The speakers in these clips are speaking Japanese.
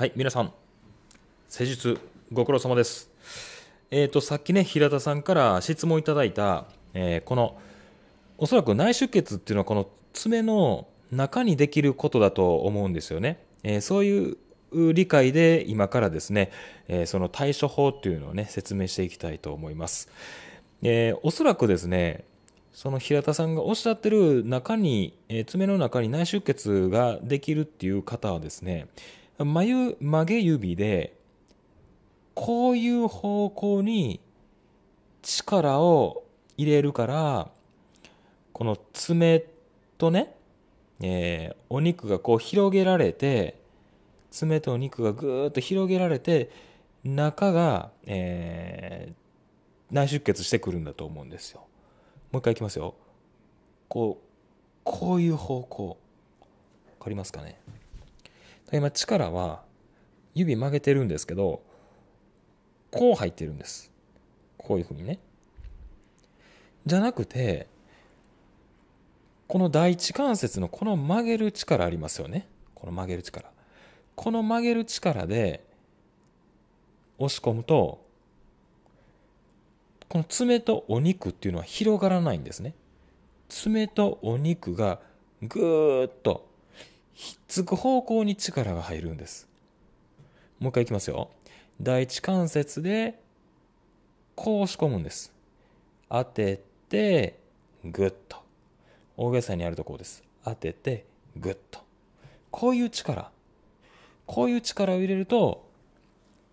はい、皆さん、施術、ご苦労様です。えっ、ー、と、さっきね、平田さんから質問いただいた、えー、この、おそらく内出血っていうのは、この爪の中にできることだと思うんですよね。えー、そういう理解で、今からですね、えその対処法っていうのをね、説明していきたいと思います。えおそらくですね、その平田さんがおっしゃってる中に、え爪の中に内出血ができるっていう方はですね、眉、曲げ指で、こういう方向に力を入れるから、この爪とね、えー、お肉がこう広げられて、爪とお肉がぐーっと広げられて、中が、えー、内出血してくるんだと思うんですよ。もう一回いきますよ。こう、こういう方向。分かりますかね今力は指曲げてるんですけどこう入ってるんですこういうふうにねじゃなくてこの第一関節のこの曲げる力ありますよねこの曲げる力この曲げる力で押し込むとこの爪とお肉っていうのは広がらないんですね爪とお肉がぐーっとひっつく方向に力が入るんです。もう一回いきますよ。第一関節で、こう押し込むんです。当てて、ぐっと。大げさにやるところです。当てて、ぐっと。こういう力。こういう力を入れると、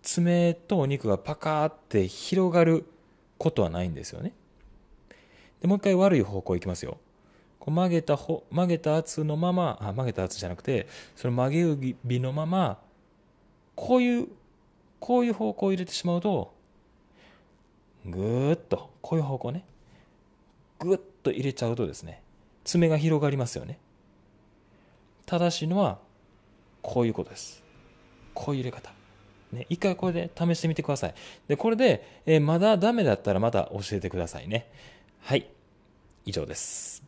爪とお肉がパカーって広がることはないんですよね。で、もう一回悪い方向いきますよ。こう曲げたほ曲げた圧のままあ曲げた圧じゃなくてその曲げ指のままこういうこういう方向を入れてしまうとぐーっとこういう方向ねぐっと入れちゃうとですね爪が広がりますよね正しいのはこういうことですこういう入れ方ね、一回これで試してみてください。で、これで、えー、まだダメだったらまた教えてくださいね。はい。以上です。